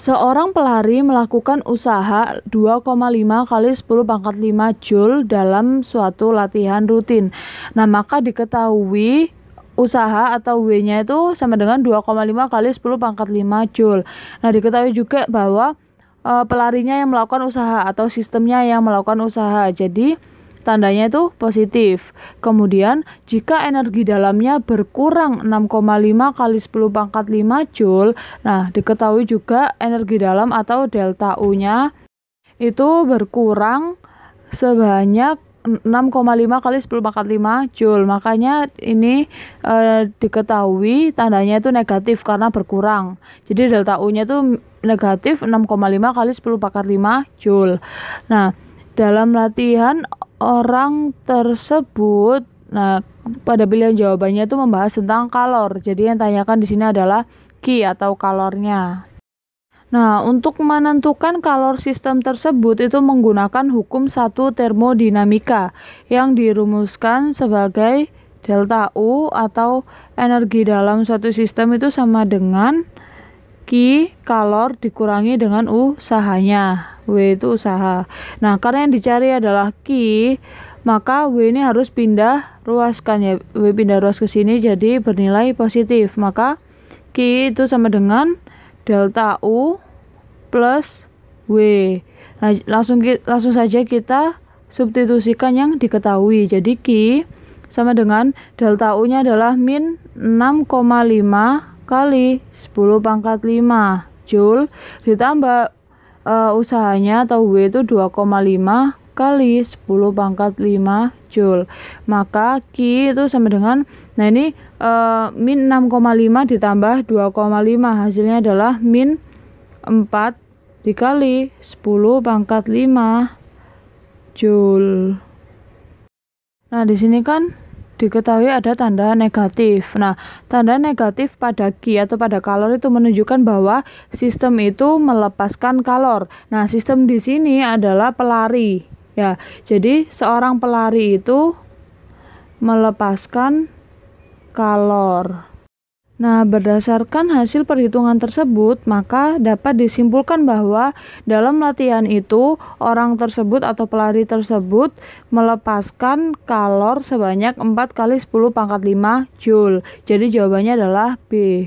Seorang pelari melakukan usaha 2,5 kali 10 pangkat 5 joule dalam suatu latihan rutin. Nah, maka diketahui usaha atau W-nya itu sama dengan 2,5 kali 10 pangkat 5 joule. Nah, diketahui juga bahwa e, pelarinya yang melakukan usaha atau sistemnya yang melakukan usaha. Jadi, tandanya itu positif. Kemudian, jika energi dalamnya berkurang 6,5 kali 10 pangkat 5 Joule, nah diketahui juga energi dalam atau delta U-nya itu berkurang sebanyak 6,5 kali 10 pangkat 5 Joule. Makanya ini e, diketahui tandanya itu negatif karena berkurang. Jadi delta U-nya itu negatif 6,5 kali 10 pangkat 5 Joule. Nah, dalam latihan orang tersebut nah pada pilihan jawabannya itu membahas tentang kalor jadi yang tanyakan di sini adalah ki atau kalornya Nah, untuk menentukan kalor sistem tersebut itu menggunakan hukum satu termodinamika yang dirumuskan sebagai delta U atau energi dalam suatu sistem itu sama dengan Ki kalor dikurangi dengan usahanya. W itu usaha. Nah, karena yang dicari adalah Q, maka W ini harus pindah ruas kan ya. W pindah ruas ke sini jadi bernilai positif. Maka Q itu sama dengan delta U plus W. Nah, langsung langsung saja kita substitusikan yang diketahui. Jadi Q sama dengan delta U-nya adalah min 6,5 kali 10 pangkat 5 Joule ditambah uh, usahanya atau W itu 2,5 kali 10 pangkat 5 Joule. Maka Q itu sama dengan, nah ini uh, min 6,5 ditambah 2,5. Hasilnya adalah min 4 dikali 10 pangkat 5 Joule. Nah, di sini kan diketahui ada tanda negatif. Nah, tanda negatif pada Ki atau pada kalor itu menunjukkan bahwa sistem itu melepaskan kalor. Nah, sistem di sini adalah pelari. Ya, jadi seorang pelari itu melepaskan kalor. Nah, berdasarkan hasil perhitungan tersebut, maka dapat disimpulkan bahwa dalam latihan itu orang tersebut atau pelari tersebut melepaskan kalor sebanyak 4 kali 10 pangkat 5 joule. Jadi jawabannya adalah B.